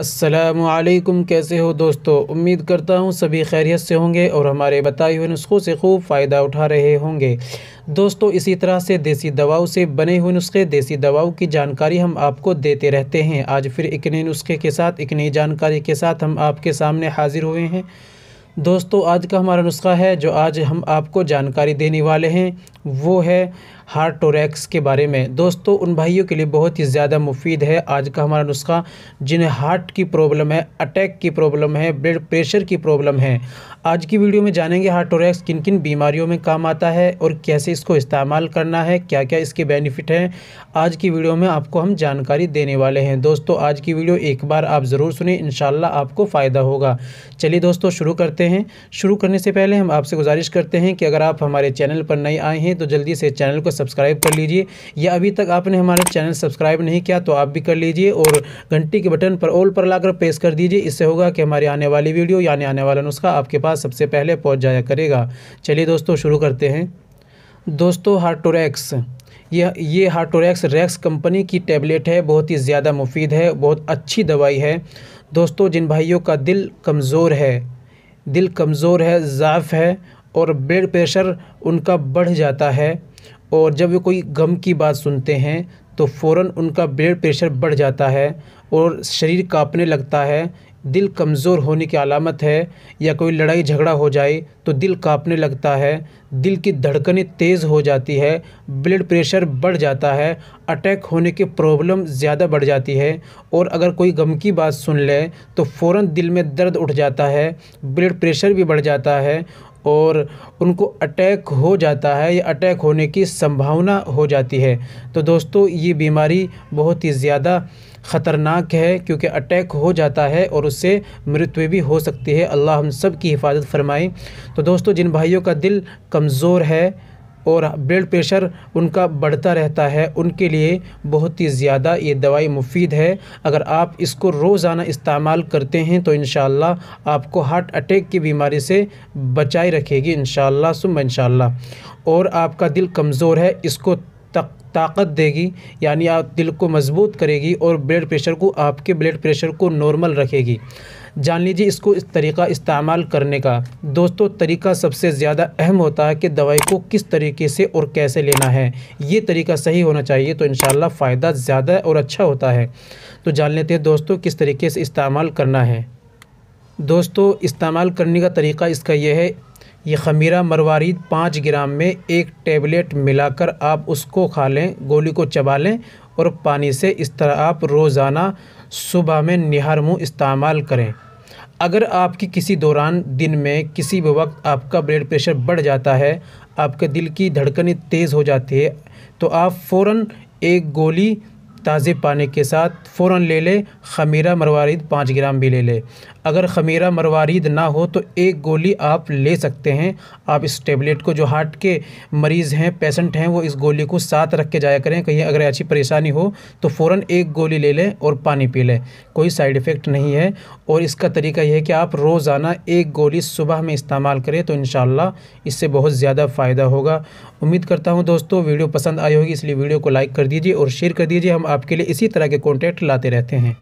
असलकुम कैसे हो दोस्तों उम्मीद करता हूँ सभी खैरियत से होंगे और हमारे बताए हुए नुस्खों से खूब फ़ायदा उठा रहे होंगे दोस्तों इसी तरह से देसी दवाओं से बने हुए नुस्खे देसी दवाओं की जानकारी हम आपको देते रहते हैं आज फिर एक नए नुस्खे के साथ एक नई जानकारी के साथ हम आपके सामने हाजिर हुए हैं दोस्तों आज का हमारा नुस्खा है जो आज हम आपको जानकारी देने वाले हैं वो है हार्ट टोरेक्स के बारे में दोस्तों उन भाइयों के लिए बहुत ही ज़्यादा मुफीद है आज का हमारा नुस्खा जिन्हें हार्ट की प्रॉब्लम है अटैक की प्रॉब्लम है ब्लड प्रेशर की प्रॉब्लम है आज की वीडियो में जानेंगे हार्ट टोरेक्स किन किन बीमारियों में काम आता है और कैसे इसको इस्तेमाल करना है क्या क्या इसके बेनिफिट हैं आज की वीडियो में आपको हम जानकारी देने वाले हैं दोस्तों आज की वीडियो एक बार आप ज़रूर सुने इन आपको फ़ायदा होगा चलिए दोस्तों शुरू करते हैं शुरू करने से पहले हम आपसे गुजारिश करते हैं कि अगर आप हमारे चैनल पर नए आए हैं तो जल्दी से चैनल को सब्सक्राइब कर लीजिए या अभी तक आपने हमारा चैनल सब्सक्राइब नहीं किया तो आप भी कर लीजिए और घंटी के बटन पर ऑल पर लाकर प्रेस कर दीजिए इससे होगा कि हमारी आने वाली वीडियो यानी आने वाला नुस्खा आपके पास सबसे पहले पहुँच जाया करेगा चलिए दोस्तों शुरू करते हैं दोस्तों हार्टोरैक्स यह ये हार्टोरैक्स रैक्स कंपनी की टैबलेट है बहुत ही ज़्यादा मुफीद है बहुत अच्छी दवाई है दोस्तों जिन भाइयों का दिल कमज़ोर है दिल कमज़ोर है ज़ाफ़ है और ब्लड प्रेशर उनका बढ़ जाता है और जब वे कोई गम की बात सुनते हैं तो फ़ौर उनका ब्लड प्रेशर बढ़ जाता है और शरीर काँपने लगता है दिल कमज़ोर होने की अलामत है या कोई लड़ाई झगड़ा हो जाए तो दिल काँपने लगता है दिल की धड़कनें तेज़ हो जाती है ब्लड प्रेशर बढ़ जाता है अटैक होने की प्रॉब्लम ज़्यादा बढ़ जाती है और अगर कोई गम की बात सुन ले तो फ़ौर दिल में दर्द उठ जाता है ब्लड प्रेशर भी बढ़ जाता है और उनको अटैक हो जाता है या अटैक होने की संभावना हो जाती है तो दोस्तों ये बीमारी बहुत ही ज़्यादा ख़तरनाक है क्योंकि अटैक हो जाता है और उससे मृत्यु भी हो सकती है अल्लाह हम सब की हिफाजत फरमाए तो दोस्तों जिन भाइयों का दिल कमज़ोर है और ब्लड प्रेशर उनका बढ़ता रहता है उनके लिए बहुत ही ज़्यादा ये दवाई मुफीद है अगर आप इसको रोज़ाना इस्तेमाल करते हैं तो इन आपको हार्ट अटैक की बीमारी से बचाए रखेगी इन सुम इन और आपका दिल कमज़ोर है इसको तक ताकत देगी यानी आप दिल को मजबूत करेगी और ब्लड प्रेशर को आपके ब्लड प्रेशर को नॉर्मल रखेगी जान लीजिए इसको इस तरीका इस्तेमाल करने का दोस्तों तरीका सबसे ज़्यादा अहम होता है कि दवाई को किस तरीके से और कैसे लेना है ये तरीका सही होना चाहिए तो इन फ़ायदा ज़्यादा और अच्छा होता है तो जान लेते हैं दोस्तों किस तरीके से इस्तेमाल करना है दोस्तों इस्तेमाल करने का तरीका इसका यह है ये खमीरा मरवारी पाँच ग्राम में एक टेबलेट मिलाकर आप उसको खा लें गोली को चबा लें और पानी से इस तरह आप रोज़ाना सुबह में निहार मुँह इस्तेमाल करें अगर आपकी किसी दौरान दिन में किसी भी वक्त आपका ब्लड प्रेशर बढ़ जाता है आपके दिल की धड़कनें तेज़ हो जाती है तो आप फ़ौर एक गोली ताज़े पानी के साथ फ़ौर ले लें खमीरा मरवारीद पाँच ग्राम भी ले लें अगर खमीरा मरवारीद ना हो तो एक गोली आप ले सकते हैं आप इस टेबलेट को जो हार्ट के मरीज़ हैं पेशेंट हैं वो इस गोली को साथ रख के जाया करें कहीं अगर अच्छी परेशानी हो तो फ़ौर एक गोली ले लें और पानी पी लें कोई साइड इफ़ेक्ट नहीं है और इसका तरीका यह है कि आप रोज़ाना एक गोली सुबह में इस्तेमाल करें तो इन इससे बहुत ज़्यादा फ़ायदा होगा उम्मीद करता हूँ दोस्तों वीडियो पसंद आई होगी इसलिए वीडियो को लाइक कर दीजिए और शेयर कर दीजिए हम आपके लिए इसी तरह के कॉन्टेंट लाते रहते हैं